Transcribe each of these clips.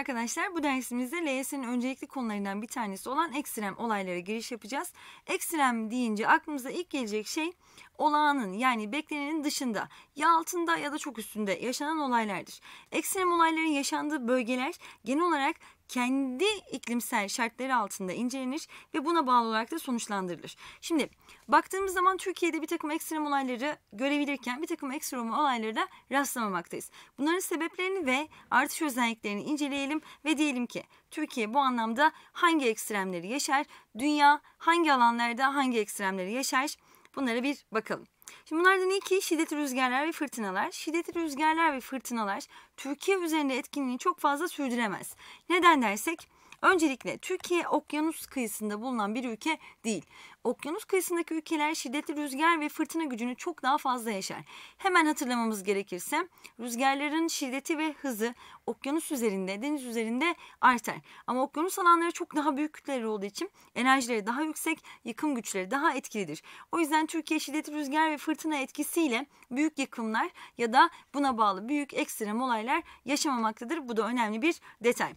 arkadaşlar bu dersimizde LYS'nin öncelikli konularından bir tanesi olan ekstrem olaylara giriş yapacağız. Ekstrem deyince aklımıza ilk gelecek şey olağanın yani beklenenin dışında ya altında ya da çok üstünde yaşanan olaylardır. Ekstrem olayların yaşandığı bölgeler genel olarak kendi iklimsel şartları altında incelenir ve buna bağlı olarak da sonuçlandırılır. Şimdi baktığımız zaman Türkiye'de bir takım ekstrem olayları görebilirken bir takım ekstrem olayları da rastlamamaktayız. Bunların sebeplerini ve artış özelliklerini inceleyelim ve diyelim ki Türkiye bu anlamda hangi ekstremleri yaşar, dünya hangi alanlarda hangi ekstremleri yaşar bunlara bir bakalım. Şimdi bunlardan ilki şiddetli rüzgarlar ve fırtınalar. Şiddetli rüzgarlar ve fırtınalar Türkiye üzerinde etkinliğini çok fazla sürdüremez. Neden dersek Öncelikle Türkiye okyanus kıyısında bulunan bir ülke değil. Okyanus kıyısındaki ülkeler şiddetli rüzgar ve fırtına gücünü çok daha fazla yaşar. Hemen hatırlamamız gerekirse rüzgarların şiddeti ve hızı okyanus üzerinde, deniz üzerinde artar. Ama okyanus alanları çok daha büyük kütleleri olduğu için enerjileri daha yüksek, yıkım güçleri daha etkilidir. O yüzden Türkiye şiddetli rüzgar ve fırtına etkisiyle büyük yıkımlar ya da buna bağlı büyük ekstrem olaylar yaşamamaktadır. Bu da önemli bir detay.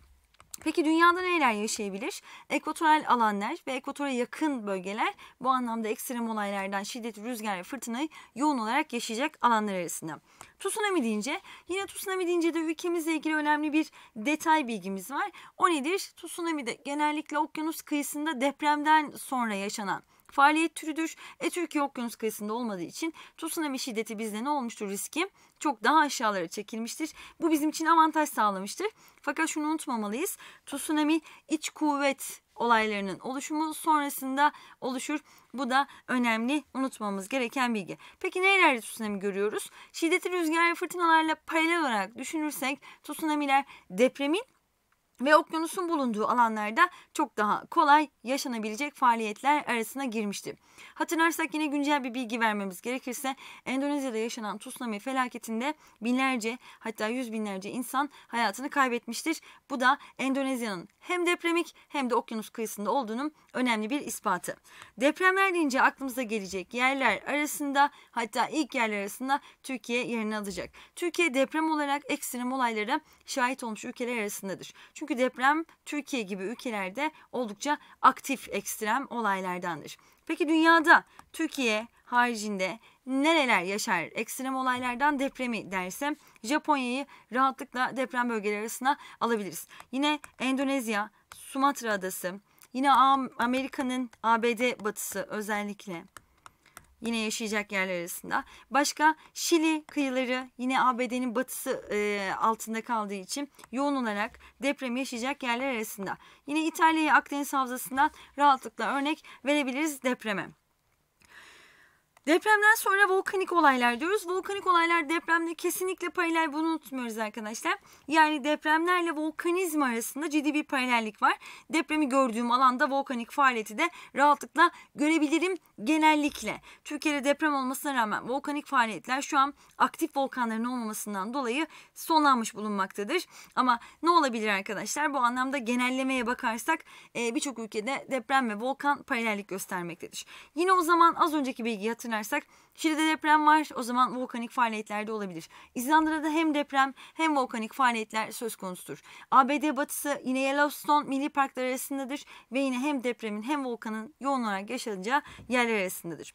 Peki dünyada neler yaşayabilir? Ekvatoral alanlar ve ekvatora yakın bölgeler bu anlamda ekstrem olaylardan şiddet, rüzgar ve fırtınayı yoğun olarak yaşayacak alanlar arasında. Tsunami deyince yine tsunami deyince de ülkemizle ilgili önemli bir detay bilgimiz var. O nedir? Tsunami de genellikle okyanus kıyısında depremden sonra yaşanan Faaliyet türüdür. E Türkiye Okyanus kıyısında olmadığı için tsunami şiddeti bizde ne olmuştur riski? Çok daha aşağılara çekilmiştir. Bu bizim için avantaj sağlamıştır. Fakat şunu unutmamalıyız. Tsunami iç kuvvet olaylarının oluşumu sonrasında oluşur. Bu da önemli unutmamamız gereken bilgi. Peki nelerde tsunami görüyoruz? Şiddetli rüzgar ve fırtınalarla paralel olarak düşünürsek tsunamiler depremin ve okyanusun bulunduğu alanlarda çok daha kolay yaşanabilecek faaliyetler arasına girmişti. Hatırlarsak yine güncel bir bilgi vermemiz gerekirse Endonezya'da yaşanan tsunami felaketinde binlerce hatta yüz binlerce insan hayatını kaybetmiştir. Bu da Endonezya'nın hem depremik hem de okyanus kıyısında olduğunun önemli bir ispatı. Depremler deyince aklımıza gelecek yerler arasında hatta ilk yerler arasında Türkiye yerini alacak. Türkiye deprem olarak ekstrem olaylara şahit olmuş ülkeler arasındadır. Çünkü çünkü deprem Türkiye gibi ülkelerde oldukça aktif ekstrem olaylardandır. Peki dünyada Türkiye haricinde nereler yaşar ekstrem olaylardan depremi dersem Japonya'yı rahatlıkla deprem bölgeleri arasına alabiliriz. Yine Endonezya, Sumatra Adası, yine Amerika'nın ABD batısı özellikle yine yaşayacak yerler arasında. Başka Şili kıyıları yine ABD'nin batısı e, altında kaldığı için yoğun olarak deprem yaşayacak yerler arasında. Yine İtalya'yı Akdeniz Havzası'ndan rahatlıkla örnek verebiliriz depreme. Depremden sonra volkanik olaylar diyoruz. Volkanik olaylar depremde kesinlikle paralel bunu unutmuyoruz arkadaşlar. Yani depremlerle volkanizm arasında ciddi bir paralellik var. Depremi gördüğüm alanda volkanik faaliyeti de rahatlıkla görebilirim genellikle. Türkiye'de deprem olmasına rağmen volkanik faaliyetler şu an aktif volkanların olmamasından dolayı sonlanmış bulunmaktadır. Ama ne olabilir arkadaşlar? Bu anlamda genellemeye bakarsak e, birçok ülkede deprem ve volkan paralellik göstermektedir. Yine o zaman az önceki bilgi hatırlayalım oynarsak Şili'de deprem var o zaman volkanik faaliyetlerde olabilir. İzlanda'da hem deprem hem volkanik faaliyetler söz konusudur. ABD batısı yine Yellowstone milli Parkları arasındadır ve yine hem depremin hem volkanın yoğun olarak yaşanacağı yerler arasındadır.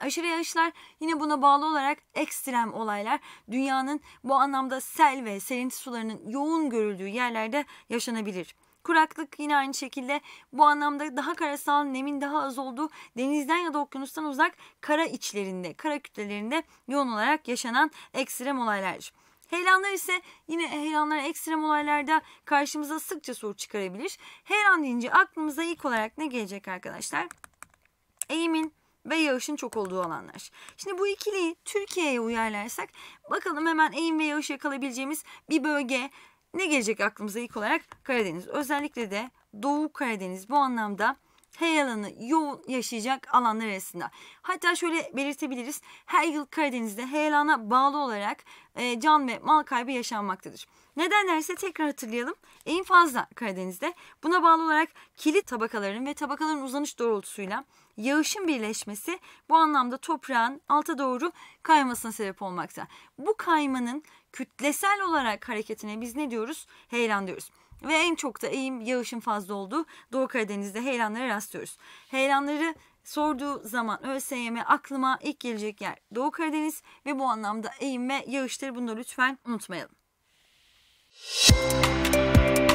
Aşırı yağışlar yine buna bağlı olarak ekstrem olaylar dünyanın bu anlamda sel ve serinti sularının yoğun görüldüğü yerlerde yaşanabilir. Kuraklık yine aynı şekilde bu anlamda daha karasal nemin daha az olduğu denizden ya da okyanustan uzak kara içlerinde, kara kütlelerinde yoğun olarak yaşanan ekstrem olaylar. Heyelanlar ise yine e, heyelanlar ekstrem olaylarda karşımıza sıkça soru çıkarabilir. Heyelan deyince aklımıza ilk olarak ne gelecek arkadaşlar? Eğimin ve yağışın çok olduğu alanlar. Şimdi bu ikiliyi Türkiye'ye uyarlarsak bakalım hemen eğim ve yağış yakalabileceğimiz bir bölge ne gelecek aklımıza ilk olarak? Karadeniz. Özellikle de Doğu Karadeniz bu anlamda T alanı yoğun yaşayacak alanlar arasında. Hatta şöyle belirtebiliriz. Her yıl Karadeniz'de heyelana bağlı olarak e, can ve mal kaybı yaşanmaktadır. Neden derse tekrar hatırlayalım. En fazla Karadeniz'de. Buna bağlı olarak kilit tabakaların ve tabakaların uzanış doğrultusuyla yağışın birleşmesi bu anlamda toprağın alta doğru kaymasına sebep olmakta. Bu kaymanın kütlesel olarak hareketine biz ne diyoruz? Heyelan diyoruz. Ve en çok da eğim yağışın fazla olduğu Doğu Karadeniz'de heyelanlara rastlıyoruz. Heyelanları sorduğu zaman ÖSYM aklıma ilk gelecek yer Doğu Karadeniz ve bu anlamda eğim ve yağışları bunu lütfen unutmayalım. Müzik